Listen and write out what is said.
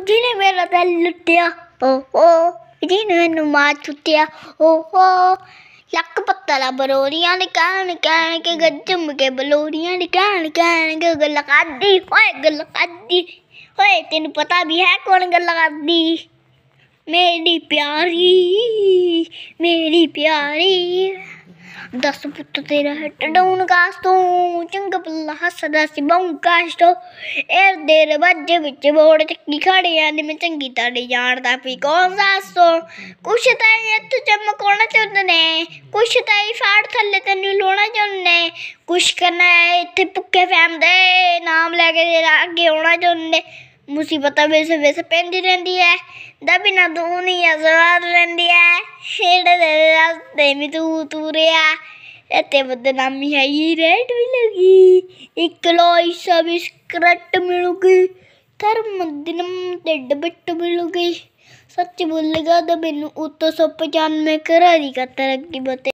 ਜਿਹਨੇ ਮੇਰਾ ਦਿਲ ਲੁੱਟਿਆ ਓ ਓ ਜਿਹਨੇ ਮੈਨੂੰ ਮਾਰ ਛੁੱਟਿਆ ਓ ਓ ਲੱਕ ਪੱਤਲਾ ਬਰੋਰੀਆਂ ਨੇ ਕਹਿਣ ਕਹਿਣ ਕੇ ਗੱਜਮ ਕੇ ਬਲੋਰੀਆਂ ਨੇ ਕਹਿਣ ਕਹਿਣ ਕੇ ਗੱਲ ਕਰਦੀ ਓਏ ਗੱਲ ਕਰਦੀ ਓਏ ਤੈਨੂੰ ਪਤਾ ਵੀ ਹੈ ਕੌਣ ਗੱਲ ਕਰਦੀ ਮੇਰੀ ਪਿਆਰੀ ਮੇਰੀ ਪਿਆਰੀ दस पुत्र तेरा हटडाउन कास्तो चंग पल्ला हसदा सिबाऊ कास्तो एर देर बजे बिच बोड़ चक्की खड़े आने में चंगी ताड़ी जानदा पी कौन सा सो कुछ ताई हथ चमकोना चुनने कुछ ताई फाड़ थल्ले तेनु लोना चुनने कुछ करना है इथे भुक्के फैमदे नाम लेके तेरा अगे होना चुनने ਮੁਸੀਬਤਾਂ ਵਿੱਚ ਵਿੱਚ ਪੈਂਦੀ ਰਹਿੰਦੀ ਹੈ ਦਬਿਨਾ ਦੁਨੀਆ ਜ਼ਵਾਰ ਰਹਿੰਦੀ ਹੈ ਛੇੜੇ ਦੇ ਰਸਤੇ ਵੀ ਤੂ ਤੁਰਿਆ ਇੱਥੇ ਬਦਨਾਮੀ ਹੈ ਹੀ ਰੇਟ ਵੀ ਲੱਗੀ ਲੋਈ ਸਭ ਕਰਟ ਮਿਲੂਗੀ ਧਰਮ ਦਿਨਮ ਤੇ ਡਬਟ ਮਿਲੂਗੀ ਸੱਚ ਬੋਲੇਗਾ ਤਾਂ ਮੈਨੂੰ ਉਤੋਂ 95 ਕਰਾਰੀ ਕਾ ਤਰੱਕੀ ਬਤੇ